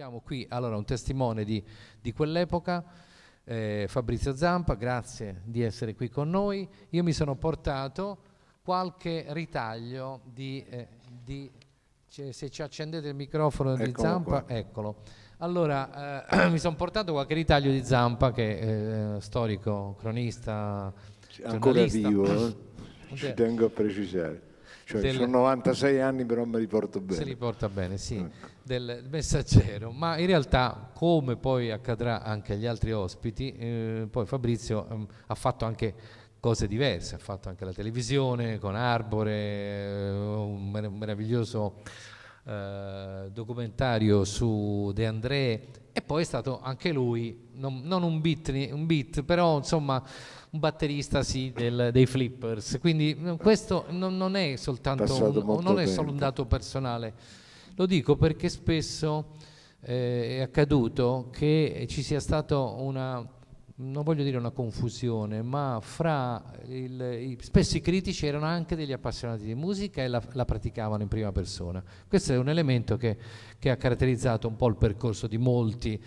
Abbiamo qui allora un testimone di, di quell'epoca, eh, Fabrizio Zampa, grazie di essere qui con noi. Io mi sono portato qualche ritaglio di... Eh, di se ci accendete il microfono eccolo di Zampa, qua. eccolo. Allora, eh, mi sono portato qualche ritaglio di Zampa, che è eh, storico, cronista, ancora vivo, eh. ci tengo a precisare. Cioè, del... Sono 96 anni però mi riporto bene. Si riporta bene, sì, ecco. del messaggero. Ma in realtà, come poi accadrà anche agli altri ospiti, eh, poi Fabrizio eh, ha fatto anche cose diverse, ha fatto anche la televisione con Arbore, eh, un meraviglioso eh, documentario su De André e poi è stato anche lui, non, non un, beat, un, beat, però insomma un batterista sì, del, dei Flippers. Quindi mm, questo non, non è soltanto un, non è solo un dato personale, lo dico perché spesso eh, è accaduto che ci sia stata una non voglio dire una confusione, ma fra il, i, spesso i critici erano anche degli appassionati di musica e la, la praticavano in prima persona. Questo è un elemento che, che, ha caratterizzato un po' il percorso di molti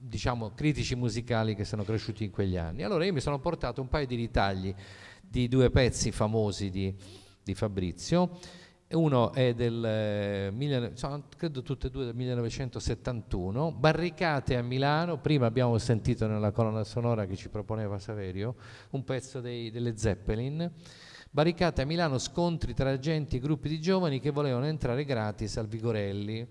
diciamo, critici musicali che sono cresciuti in quegli anni. Allora io mi sono portato un paio di ritagli di due pezzi famosi di, di Fabrizio uno è del, eh, credo tutte e due del 1971, Barricate a Milano, prima abbiamo sentito nella colonna sonora che ci proponeva Saverio, un pezzo dei, delle Zeppelin, Barricate a Milano, scontri tra agenti e gruppi di giovani che volevano entrare gratis al Vigorelli,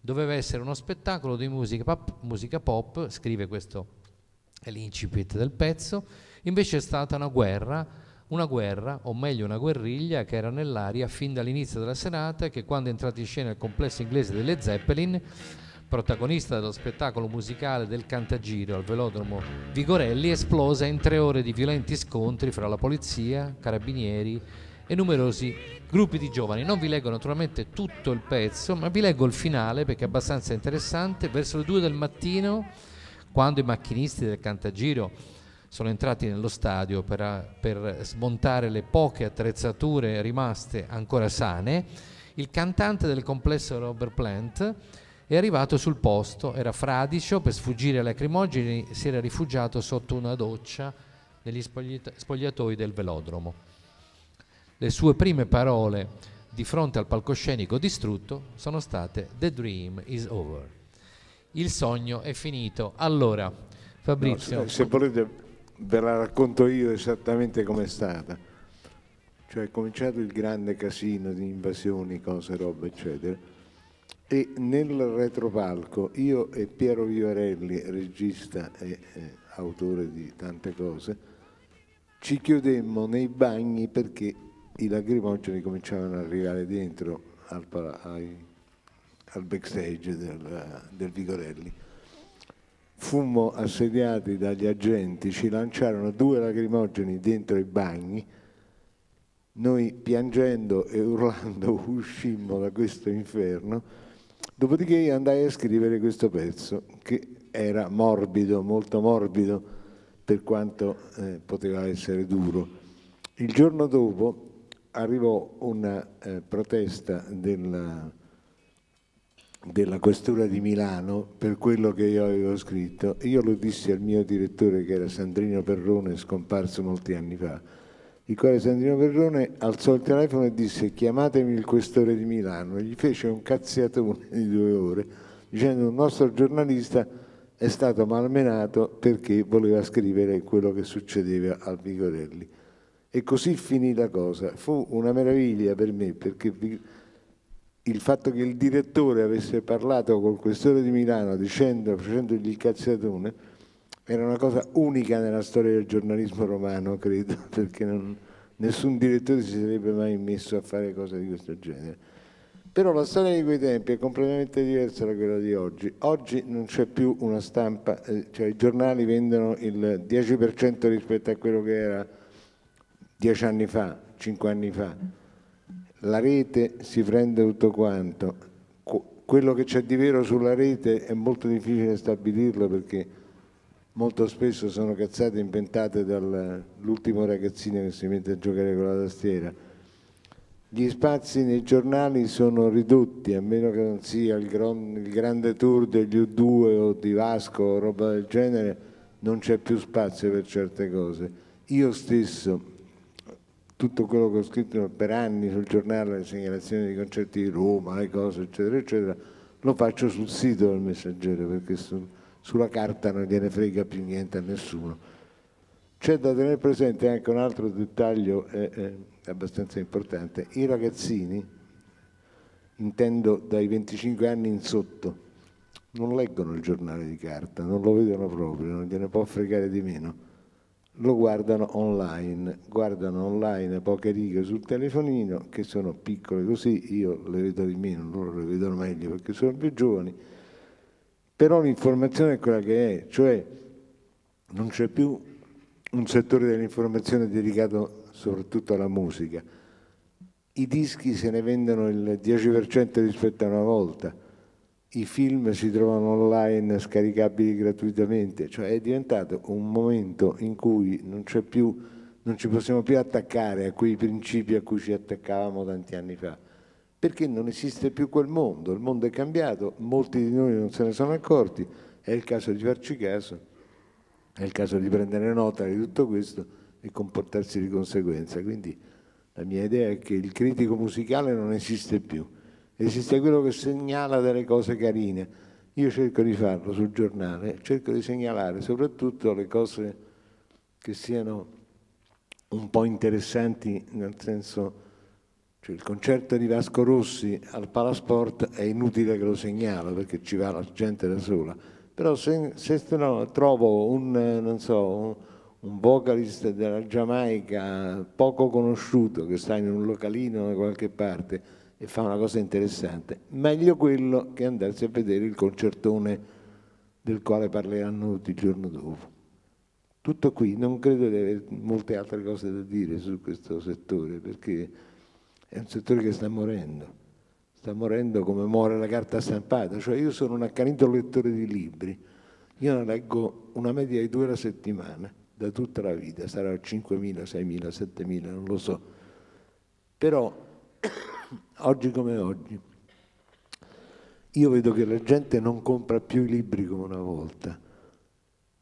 doveva essere uno spettacolo di musica pop, musica pop scrive questo è l'incipit del pezzo, invece è stata una guerra una guerra, o meglio una guerriglia, che era nell'aria fin dall'inizio della serata e che quando è entrato in scena il complesso inglese delle Zeppelin, protagonista dello spettacolo musicale del Cantagiro al velodromo Vigorelli, esplosa in tre ore di violenti scontri fra la polizia, carabinieri e numerosi gruppi di giovani. Non vi leggo naturalmente tutto il pezzo, ma vi leggo il finale perché è abbastanza interessante. Verso le due del mattino, quando i macchinisti del Cantagiro sono entrati nello stadio per, a, per smontare le poche attrezzature rimaste ancora sane, il cantante del complesso Robert Plant è arrivato sul posto, era fradicio, per sfuggire ai lacrimogeni si era rifugiato sotto una doccia negli spogliatoi del velodromo. Le sue prime parole di fronte al palcoscenico distrutto sono state The Dream is over. Il sogno è finito. Allora, Fabrizio... No, se, se volete ve la racconto io esattamente come è stata. Cioè è cominciato il grande casino di invasioni, cose, roba, eccetera. E nel retropalco io e Piero Vivarelli, regista e eh, autore di tante cose, ci chiudemmo nei bagni perché i lacrimogeni cominciavano ad arrivare dentro al, ai, al backstage del, del Vigorelli Fummo assediati dagli agenti, ci lanciarono due lacrimogeni dentro i bagni. Noi piangendo e urlando uscimmo da questo inferno. Dopodiché andai a scrivere questo pezzo che era morbido, molto morbido per quanto eh, poteva essere duro. Il giorno dopo arrivò una eh, protesta della della Questura di Milano per quello che io avevo scritto io lo dissi al mio direttore che era Sandrino Perrone, scomparso molti anni fa, il quale Sandrino Perrone alzò il telefono e disse chiamatemi il Questore di Milano e gli fece un cazziatone di due ore dicendo un nostro giornalista è stato malmenato perché voleva scrivere quello che succedeva al Vigorelli. E così finì la cosa. Fu una meraviglia per me perché il fatto che il direttore avesse parlato col questore di Milano dicendo, facendogli il cazzatone, era una cosa unica nella storia del giornalismo romano, credo, perché non, nessun direttore si sarebbe mai messo a fare cose di questo genere. Però la storia di quei tempi è completamente diversa da quella di oggi. Oggi non c'è più una stampa, eh, cioè i giornali vendono il 10% rispetto a quello che era dieci anni fa, cinque anni fa la rete si prende tutto quanto. Quello che c'è di vero sulla rete è molto difficile stabilirlo perché molto spesso sono cazzate inventate dall'ultimo ragazzino che si mette a giocare con la tastiera. Gli spazi nei giornali sono ridotti, a meno che non sia il, gran, il grande tour degli U2 o di Vasco o roba del genere, non c'è più spazio per certe cose. Io stesso tutto quello che ho scritto per anni sul giornale, le segnalazioni di concerti di Roma, le cose, eccetera, eccetera, lo faccio sul sito del messaggero perché su, sulla carta non gliene frega più niente a nessuno. C'è da tenere presente anche un altro dettaglio eh, eh, abbastanza importante. I ragazzini, intendo dai 25 anni in sotto, non leggono il giornale di carta, non lo vedono proprio, non gliene può fregare di meno lo guardano online, guardano online poche righe sul telefonino che sono piccole così, io le vedo di meno, loro le vedono meglio perché sono più giovani, però l'informazione è quella che è, cioè non c'è più un settore dell'informazione dedicato soprattutto alla musica, i dischi se ne vendono il 10% rispetto a una volta, i film si trovano online scaricabili gratuitamente, cioè è diventato un momento in cui non, più, non ci possiamo più attaccare a quei principi a cui ci attaccavamo tanti anni fa, perché non esiste più quel mondo, il mondo è cambiato, molti di noi non se ne sono accorti, è il caso di farci caso, è il caso di prendere nota di tutto questo e comportarsi di conseguenza. Quindi la mia idea è che il critico musicale non esiste più esiste quello che segnala delle cose carine. Io cerco di farlo sul giornale, cerco di segnalare soprattutto le cose che siano un po' interessanti, nel senso cioè il concerto di Vasco Rossi al Palasport è inutile che lo segnalo perché ci va la gente da sola, però se, se no, trovo un, so, un, un vocalist della Giamaica poco conosciuto che sta in un localino da qualche parte, e fa una cosa interessante. Meglio quello che andarsi a vedere il concertone del quale parleranno tutti il giorno dopo. Tutto qui, non credo di avere molte altre cose da dire su questo settore, perché è un settore che sta morendo, sta morendo come muore la carta stampata, cioè io sono un accanito lettore di libri, io ne leggo una media di due alla settimana, da tutta la vita, sarà 5.000, 6.000, 7.000, non lo so, però oggi come oggi. Io vedo che la gente non compra più i libri come una volta,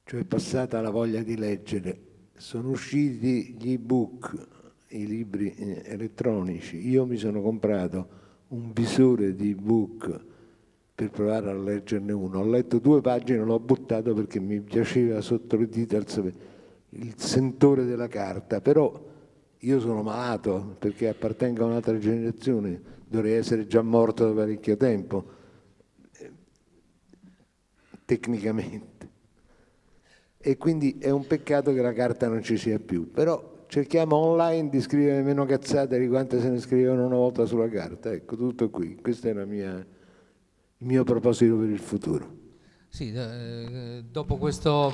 cioè è passata la voglia di leggere. Sono usciti gli ebook, i libri eh, elettronici. Io mi sono comprato un visore di ebook per provare a leggerne uno. Ho letto due pagine, l'ho buttato perché mi piaceva sotto le dita il, sentore della carta, però io sono malato perché appartengo a un'altra generazione, dovrei essere già morto da parecchio tempo, tecnicamente. E quindi è un peccato che la carta non ci sia più, però cerchiamo online di scrivere meno cazzate di quante se ne scrivono una volta sulla carta. Ecco, tutto qui, questo è mia, il mio proposito per il futuro. Sì, eh, dopo questo...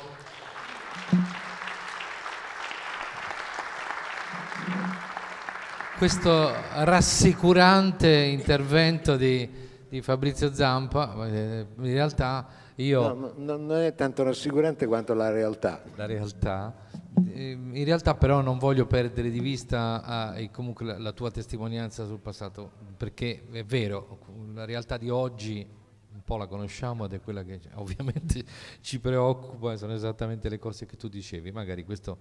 questo rassicurante intervento di, di, Fabrizio Zampa, eh, in realtà io... No, non è tanto rassicurante quanto la realtà. La realtà. Eh, in realtà però non voglio perdere di vista eh, comunque la, la tua testimonianza sul passato, perché è vero, la realtà di oggi un po' la conosciamo ed è quella che ovviamente ci preoccupa, sono esattamente le cose che tu dicevi, magari questo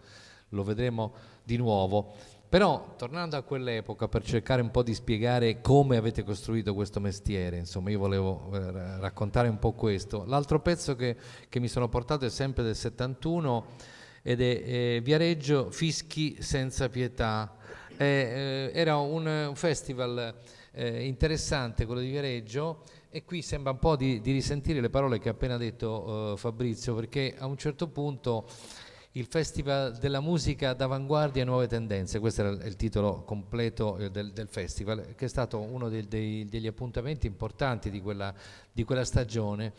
lo vedremo di nuovo. Però tornando a quell'epoca per cercare un po' di spiegare come avete costruito questo mestiere, insomma io volevo eh, raccontare un po' questo. L'altro pezzo che, che, mi sono portato è sempre del 71 ed è eh, Viareggio Fischi senza pietà. Eh, era un, un festival eh, interessante quello di Viareggio e qui sembra un po' di, di risentire le parole che ha appena detto eh, Fabrizio perché a un certo punto il Festival della Musica d'Avanguardia e Nuove Tendenze, questo era il titolo completo eh, del, del festival, che è stato uno dei, dei, degli appuntamenti importanti di quella, di quella stagione.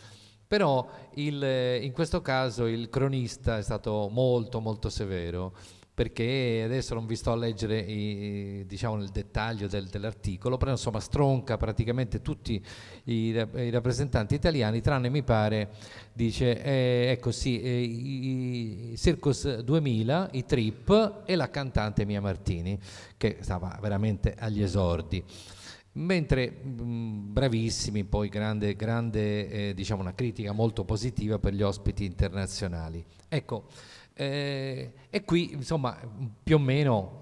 Però il, eh, in questo caso il cronista è stato molto molto severo perché adesso non vi sto a leggere i, diciamo, il dettaglio del, dell'articolo, però insomma stronca praticamente tutti i, i, rappresentanti italiani, tranne mi pare, dice, eh, ecco sì, eh, i Circus 2000, i Trip e la cantante Mia Martini, che stava veramente agli esordi mentre mh, mm, bravissimi, poi grande, grande eh, diciamo una critica molto positiva per gli ospiti internazionali. Ecco, eh, e qui, insomma, più o meno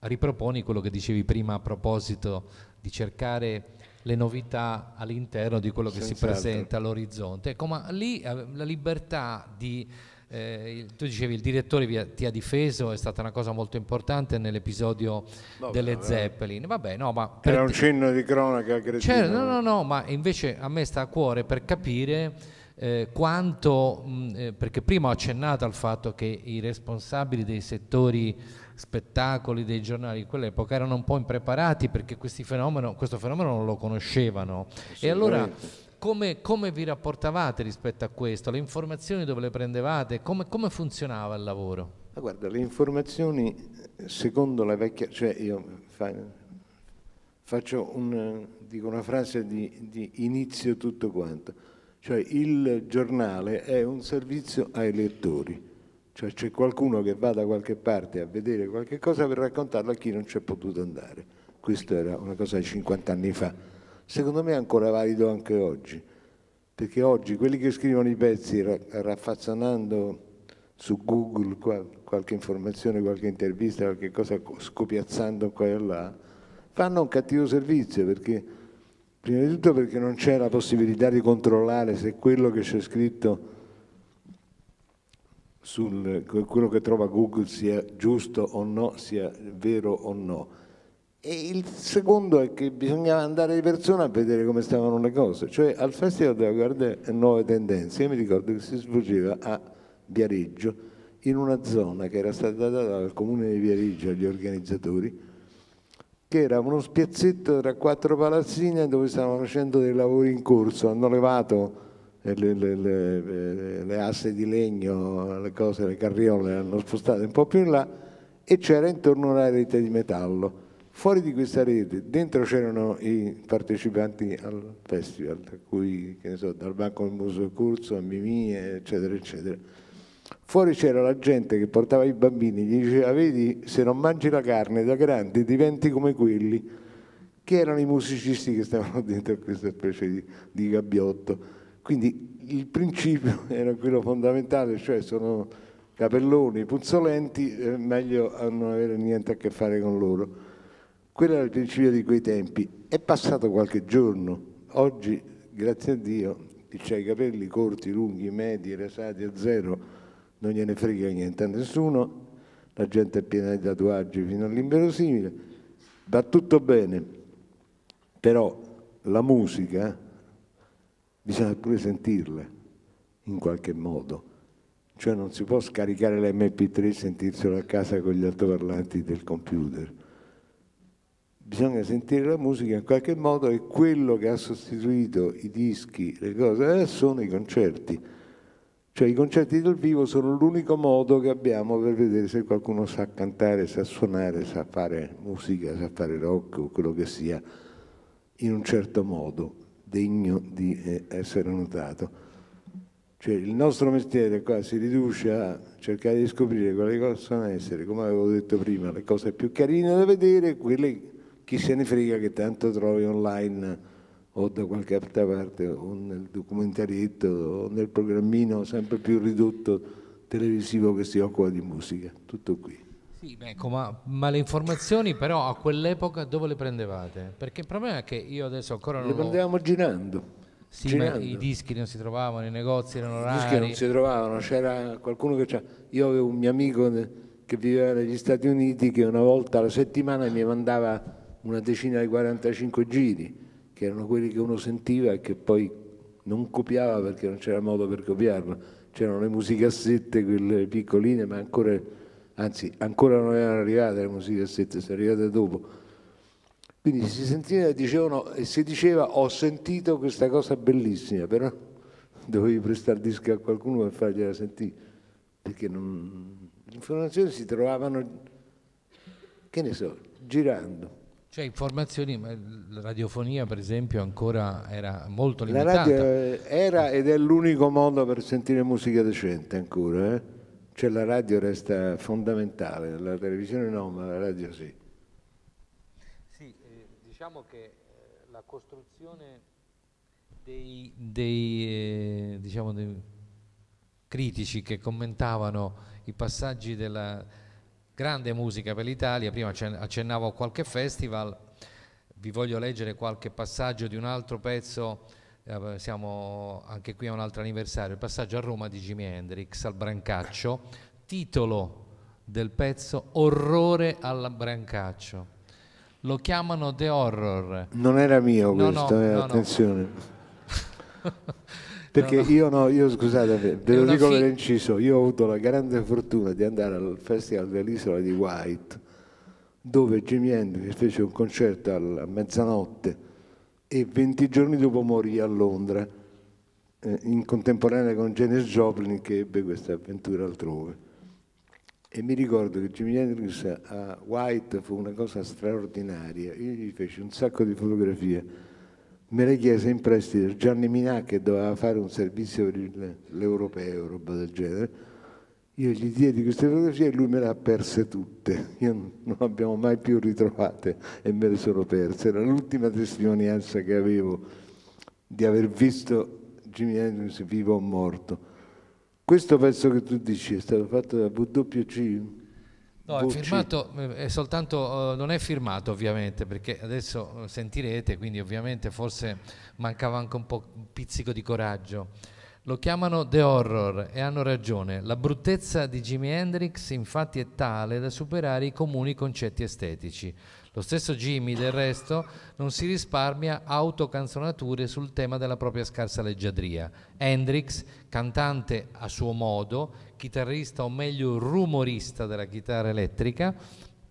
riproponi quello che dicevi prima a proposito di cercare le novità all'interno di quello che Senza si certo. presenta all'orizzonte. Ecco, ma lì eh, la libertà di... Eh, tu dicevi il direttore vi, ti ha difeso, è stata una cosa molto importante nell'episodio no, delle vabbè. Zeppelin. Vabbè, no, ma Era un cenno di cronaca, credo. Cioè, no, no, no, ma invece a me sta a cuore per capire eh, quanto, mh, mm, eh, perché prima ho accennato al fatto che i responsabili dei settori spettacoli, dei giornali di quell'epoca erano un po' impreparati perché fenomeno, questo fenomeno non lo conoscevano. E allora come, come, vi rapportavate rispetto a questo? Le informazioni dove le prendevate? Come, come funzionava il lavoro? Ma guarda, le informazioni secondo la vecchia, cioè io fa, faccio un, dico una frase di, di inizio tutto quanto. Cioè il giornale è un servizio ai lettori, cioè c'è qualcuno che va da qualche parte a vedere qualche cosa per raccontarlo a chi non c'è potuto andare. Questa era una cosa di 50 anni fa. Secondo me è ancora valido anche oggi, perché oggi quelli che scrivono i pezzi raffazzonando su Google qualche informazione, qualche intervista, qualche cosa scopiazzando qua e là, fanno un cattivo servizio perché Prima di tutto perché non c'è la possibilità di controllare se quello che c'è scritto sul quello che trova Google sia giusto o no, sia vero o no. E il secondo è che bisognava andare di persona a vedere come stavano le cose. Cioè al Festival della Guardia Nuove Tendenze, io mi ricordo che si svolgeva a Viareggio, in una zona che era stata data dal comune di Viareggio agli organizzatori, che era uno spiazzetto tra quattro palazzine dove stavano facendo dei lavori in corso, hanno levato le, le, le, le asse di legno, le cose, le carriole, le hanno spostate un po' più in là e c'era intorno una rete di metallo. Fuori di questa rete, dentro c'erano i partecipanti al festival, tra cui, che ne so, dal Banco del Muso Corso a Mimì, eccetera, eccetera Fuori c'era la gente che portava i bambini, gli diceva vedi se non mangi la carne da grande diventi come quelli, che erano i musicisti che stavano dentro questa specie di, di gabbiotto. Quindi il principio era quello fondamentale, cioè sono capelloni puzzolenti, eh, meglio non avere niente a che fare con loro. Quello era il principio di quei tempi. È passato qualche giorno, oggi grazie a Dio c'è i capelli corti, lunghi, medi, rasati a zero non gliene frega niente a nessuno, la gente è piena di tatuaggi fino all'inverosimile, va tutto bene, però la musica eh, bisogna pure sentirla in qualche modo, cioè non si può scaricare l'MP3 e sentirselo a casa con gli altoparlanti del computer. Bisogna sentire la musica in qualche modo e quello che ha sostituito i dischi, le cose, eh, sono i concerti cioè i concerti dal vivo sono l'unico modo che abbiamo per vedere se qualcuno sa cantare, sa suonare, sa fare musica, sa fare rock o quello che sia, in un certo modo, degno di eh, essere notato. Cioè il nostro mestiere qua si riduce a cercare di scoprire quali possono essere, come avevo detto prima, le cose più carine da vedere, quelle chi se ne frega che tanto trovi online o da qualche altra parte, o nel documentarietto, o nel programmino sempre più ridotto televisivo che si occupa di musica. Tutto qui. Sì, ecco, ma, ma, le informazioni però a quell'epoca dove le prendevate? Perché il problema è che io adesso ancora non... Le prendevamo ho... girando. Sì, girando. ma i dischi non si trovavano, i negozi erano rari. I dischi non si trovavano, c'era qualcuno che c'era... Io avevo un mio amico che viveva negli Stati Uniti che una volta alla settimana mi mandava una decina di 45 giri che erano quelli che uno sentiva e che poi non copiava perché non c'era modo per copiarlo. C'erano le musicassette, quelle piccoline, ma ancora, anzi, ancora non erano arrivate le musicassette, sono arrivate dopo. Quindi si sentiva dicevano, e si diceva ho sentito questa cosa bellissima, però dovevi prestare il disco a qualcuno per fargliela sentire, perché non... le informazioni si trovavano, che ne so, girando. Cioè informazioni, la radiofonia per esempio ancora era molto limitata. La radio era ed è l'unico modo per sentire musica decente ancora, eh? cioè la radio resta fondamentale, la televisione no, ma la radio sì. Sì, eh, diciamo che eh, la costruzione dei, dei eh, diciamo, dei critici che commentavano i passaggi della grande musica per l'Italia, prima accennavo a qualche festival, vi voglio leggere qualche passaggio di un altro pezzo, eh, siamo anche qui a un altro anniversario, il passaggio a Roma di Jimi Hendrix al Brancaccio, titolo del pezzo Orrore al Brancaccio. Lo chiamano The Horror. Non era mio no, questo, no, eh, no, attenzione. Perché no, no. io no, io scusate, ve lo dico fi- per inciso, io ho avuto la grande fortuna di andare al Festival dell'Isola di White, dove Jimi Hendrix fece un concerto a mezzanotte e 20 giorni dopo morì a Londra, eh, in contemporanea con Janis Joplin che ebbe questa avventura altrove. E mi ricordo che Jimi Hendrix a White fu una cosa straordinaria. Io gli feci un sacco di fotografie me le chiese in prestito Gianni Minà che doveva fare un servizio per l'europeo, roba del genere. Io gli diedi queste fotografie e lui me le ha perse tutte, io non le abbiamo mai più ritrovate e me le sono perse. Era l'ultima testimonianza che avevo di aver visto Jimi Hendrix vivo o morto. Questo pezzo che tu dici è stato fatto da WC, No, è, firmato, eh, è soltanto, eh, non è firmato ovviamente perché adesso eh, sentirete, quindi ovviamente forse mancava anche un po' un pizzico di coraggio. Lo chiamano The Horror e hanno ragione. La bruttezza di Jimi Hendrix infatti è tale da superare i comuni concetti estetici. Lo stesso Jimmy, del resto, non si risparmia autocanzonature sul tema della propria scarsa leggiadria. Hendrix, cantante a suo modo, chitarrista o meglio rumorista della chitarra elettrica,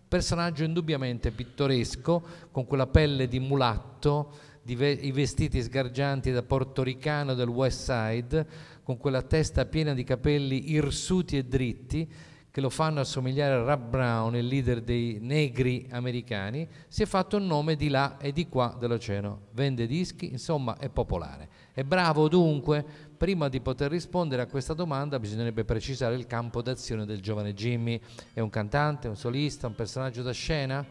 personaggio indubbiamente pittoresco, con quella pelle di mulatto, di ve i vestiti sgargianti da portoricano del West Side, con quella testa piena di capelli irsuti e dritti, che lo fanno assomigliare a Rap Brown, il leader dei negri americani, si è fatto un nome di là e di qua dell'oceano, vende dischi, insomma è popolare. È bravo dunque, prima di poter rispondere a questa domanda bisognerebbe precisare il campo d'azione del giovane Jimmy. È un cantante, un solista, un personaggio da scena?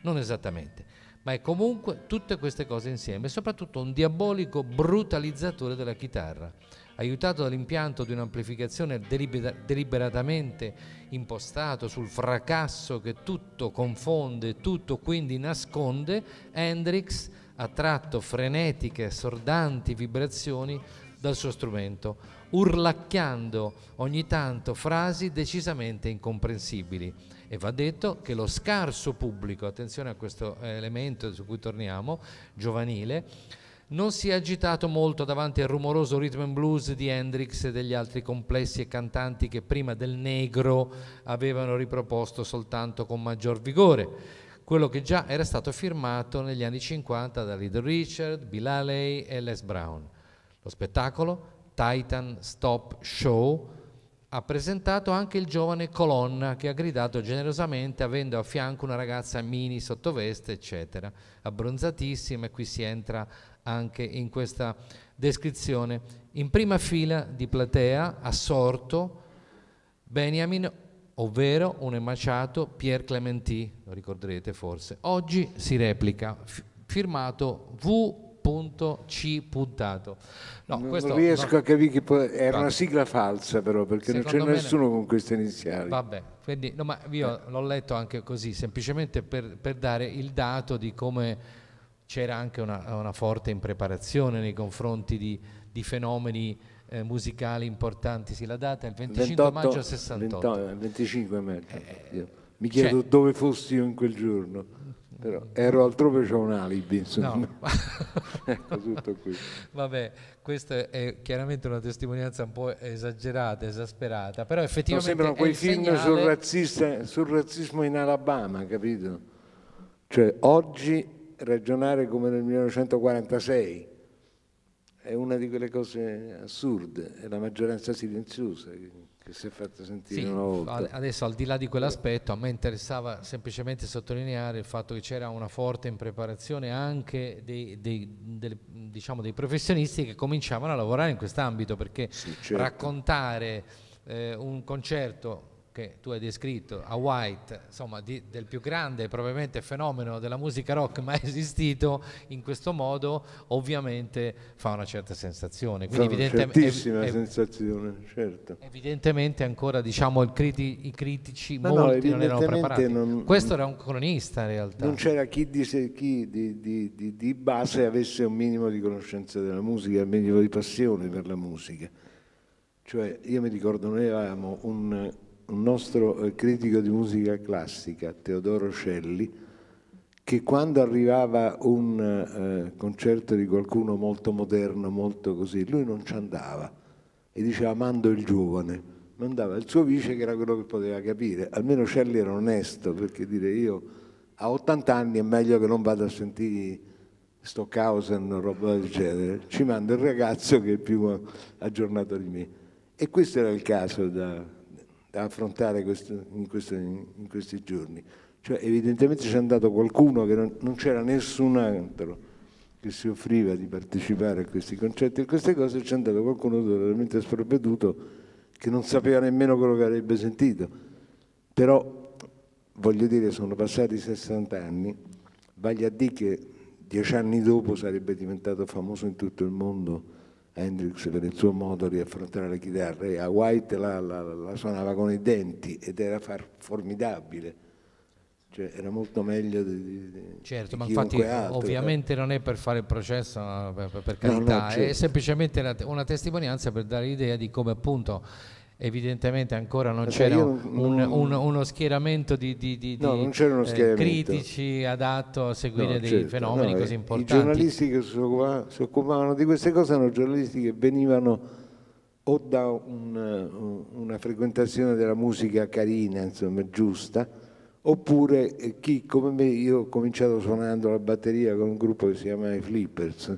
Non esattamente, ma è comunque tutte queste cose insieme, soprattutto un diabolico brutalizzatore della chitarra aiutato dall'impianto di un'amplificazione deliberatamente impostato sul fracasso che tutto confonde, tutto quindi nasconde, Hendrix ha tratto frenetiche, sordanti vibrazioni dal suo strumento, urlacchiando ogni tanto frasi decisamente incomprensibili. E va detto che lo scarso pubblico, attenzione a questo elemento su cui torniamo, giovanile, non si è agitato molto davanti al rumoroso rhythm and blues di Hendrix e degli altri complessi e cantanti che prima del negro avevano riproposto soltanto con maggior vigore quello che già era stato firmato negli anni 50 da Little Richard, Bill Haley e Les Brown. Lo spettacolo Titan Stop Show ha presentato anche il giovane Colonna che ha gridato generosamente avendo a fianco una ragazza mini sottoveste, eccetera, abbronzatissima e qui si entra anche in questa descrizione. In prima fila di platea, assorto, Benjamin, ovvero un emaciato Pierre Clementi, lo ricorderete forse. Oggi si replica, firmato V. C puntato. No, non, questo, non riesco no. a capire che poi, era una sigla falsa però perché Secondo non c'è nessuno ne... con queste iniziali. Vabbè, quindi no, ma io eh. l'ho letto anche così, semplicemente per, per dare il dato di come c'era anche una, una, forte impreparazione nei confronti di, di fenomeni eh, musicali importanti. Sì, la data è il 25 28, maggio 68. 20, 25 maggio. Eh, Mi chiedo cioè, dove fossi io in quel giorno. Però ero altrove c'è un alibi, insomma. No. ecco tutto qui. Vabbè, questa è chiaramente una testimonianza un po' esagerata, esasperata, però effettivamente... No, sembrano quei film segnale... sul, razzista, sul razzismo in Alabama, capito? Cioè, oggi ragionare come nel 1946. È una di quelle cose assurde, è la maggioranza silenziosa che si è fatta sentire sì, una volta. Adesso al di là di quell'aspetto a me interessava semplicemente sottolineare il fatto che c'era una forte impreparazione anche dei, dei, dei, diciamo, dei professionisti che cominciavano a lavorare in quest'ambito perché sì, certo. raccontare eh, un concerto che tu hai descritto a White, insomma, di, del più grande probabilmente fenomeno della musica rock mai esistito in questo modo, ovviamente fa una certa sensazione. Quindi evidentemente, è, sensazione, certo. Evidentemente ancora diciamo criti, i critici Ma molti no, non erano preparati. Non, Questo era un cronista in realtà. Non c'era chi, disse, chi di, di, di base avesse un minimo di conoscenza della musica, un minimo di passione per la musica. Cioè, io mi ricordo, noi avevamo un, un nostro eh, critico di musica classica, Teodoro Scelli, che quando arrivava un eh, concerto di qualcuno molto moderno, molto così, lui non ci andava e diceva mando il giovane, mandava il suo vice che era quello che poteva capire, almeno Scelli era onesto perché dire io a 80 anni è meglio che non vada a sentire Stockhausen o roba del genere, ci manda il ragazzo che è più aggiornato di me. E questo era il caso da da affrontare questo, in, questo, in, questi giorni. Cioè, evidentemente c'è andato qualcuno che non, non c'era nessun altro che si offriva di partecipare a questi concetti e queste cose, c'è andato qualcuno totalmente sprovveduto che non sapeva nemmeno quello che avrebbe sentito. Però, voglio dire, sono passati 60 anni, vaglia a dire che dieci anni dopo sarebbe diventato famoso in tutto il mondo Hendrix per il suo modo di affrontare la chitarra e a White la, la, la suonava con i denti ed era formidabile. Cioè, era molto meglio di, di, di certo, ma infatti altro, ovviamente eh. non è per fare il processo per, per carità, no, no, certo. è semplicemente una, una testimonianza per dare l'idea di come appunto evidentemente ancora non cioè, c'era non, un, un, uno schieramento di, di, di, no, di eh, schieramento. critici adatto a seguire no, dei certo, fenomeni no, così importanti. I giornalisti che si occupavano di queste cose erano giornalisti che venivano o da un, eh, una frequentazione della musica carina, insomma giusta, oppure eh, chi come me, io ho cominciato suonando la batteria con un gruppo che si chiama i Flippers,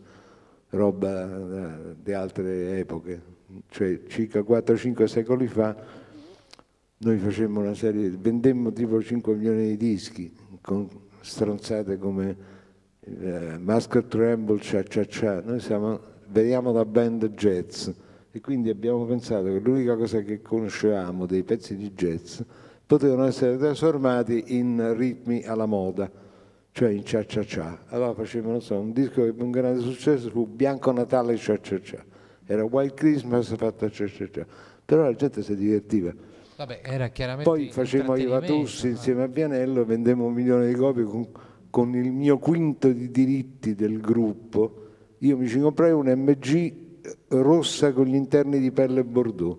roba di altre epoche, cioè circa 4-5 secoli fa, noi facemmo una serie, vendemmo tipo 5 milioni di dischi con stronzate come eh, Masker Tremble, Cha Cha Cha, noi siamo, veniamo da band jazz e quindi abbiamo pensato che l'unica cosa che conoscevamo dei pezzi di jazz potevano essere trasformati in ritmi alla moda, cioè in Cha Cha Cha. Allora facevamo so, un disco che ebbe un grande successo fu Bianco Natale Cha Cha Cha era Wild Christmas fatta eccetera cioè, cioè, eccetera. Cioè. Però la gente si divertiva. Vabbè, era chiaramente Poi facevamo i Vatussi no? insieme a Vianello vendemmo un milione di copie con, con, il mio quinto di diritti del gruppo. Io mi ci comprai un MG eh, rossa con gli interni di perle bordeaux,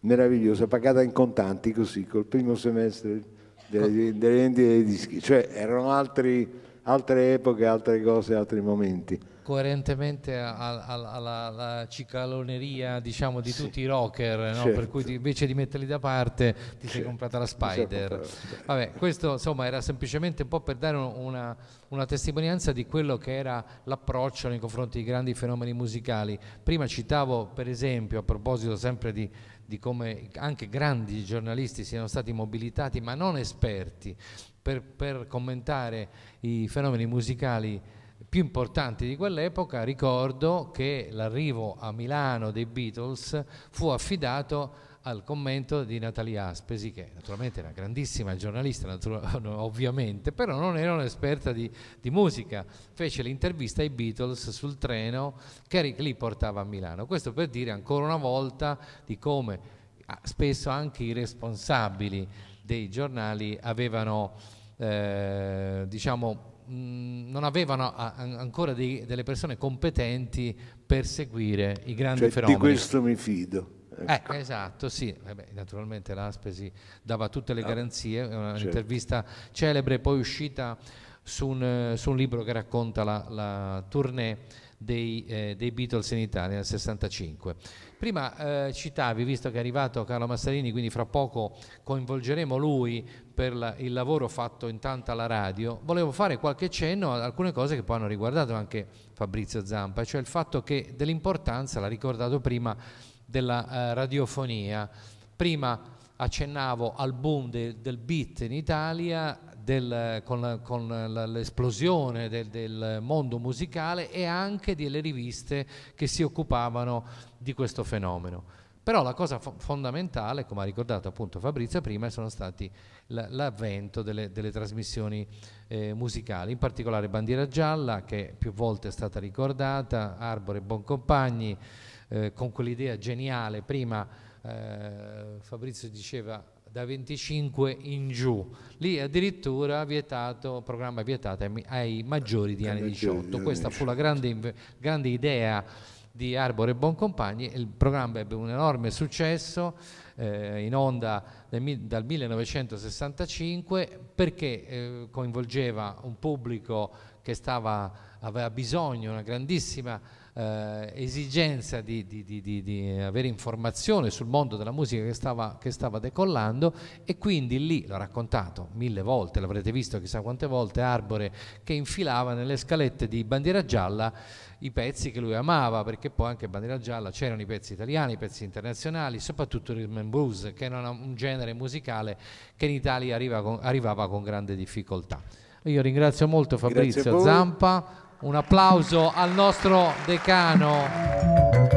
meravigliosa, pagata in contanti così, col primo semestre delle, delle vendite dei dischi. Cioè erano altri altre epoche, altre cose, altri momenti. Coerentemente alla cicaloneria diciamo, di sì. tutti i rocker, no? certo. per cui invece di metterli da parte ti certo. sei comprata la Spider. Vabbè, questo insomma era semplicemente un po' per dare una, una testimonianza di quello che era l'approccio nei confronti di grandi fenomeni musicali. Prima citavo per esempio, a proposito sempre di, di come anche grandi giornalisti siano stati mobilitati, ma non esperti, per, per commentare i fenomeni musicali più importanti di quell'epoca, ricordo che l'arrivo a Milano dei Beatles fu affidato al commento di Natalia Aspesi, che naturalmente era grandissima giornalista, ovviamente, però non era un'esperta di, di, musica. Fece l'intervista ai Beatles sul treno che Eric Lee portava a Milano. Questo per dire ancora una volta di come ah, spesso anche i responsabili dei giornali avevano, eh, diciamo, non avevano ancora dei, delle persone competenti per seguire i grandi cioè, fenomeni. Di questo mi fido. Ecco. Eh, esatto, sì, eh beh, naturalmente l'Aspesi dava tutte le ah, garanzie, è un'intervista certo. celebre poi uscita su un, su un, libro che racconta la, la tournée dei, eh, dei Beatles in Italia nel 65. Prima eh, citavi, visto che è arrivato Carlo Massarini, quindi fra poco coinvolgeremo lui per la, il lavoro fatto intanto alla radio, volevo fare qualche cenno ad alcune cose che poi hanno riguardato anche Fabrizio Zampa, cioè il fatto che dell'importanza, l'ha ricordato prima, della eh, radiofonia. Prima accennavo al boom de, del beat in Italia, del, con, con l'esplosione del, del, mondo musicale e anche delle riviste che si occupavano di questo fenomeno. Però la cosa fo fondamentale, come ha ricordato appunto Fabrizio prima, sono stati l'avvento delle, delle, trasmissioni eh, musicali, in particolare Bandiera Gialla, che più volte è stata ricordata, Arbore e Boncompagni, eh, con quell'idea geniale, prima eh, Fabrizio diceva da 25 in giù. Lì addirittura vietato, programma vietato ai maggiori di anni 18. Eh, Questa fu la grande, grande idea di Arbor e Boncompagni, il programma ebbe un enorme successo eh, in onda dal 1965 perché eh, coinvolgeva un pubblico che stava, aveva bisogno, una grandissima eh, esigenza di, di, di, di, avere informazione sul mondo della musica che stava, che stava, decollando e quindi lì, l'ho raccontato mille volte, l'avrete visto chissà quante volte, Arbore che infilava nelle scalette di Bandiera Gialla i pezzi che lui amava, perché poi anche Bandiera Gialla c'erano i pezzi italiani, i pezzi internazionali, soprattutto il rhythm and blues, che era un genere musicale che in Italia arriva con, arrivava con grande difficoltà. Io ringrazio molto Fabrizio Zampa un applauso al nostro decano.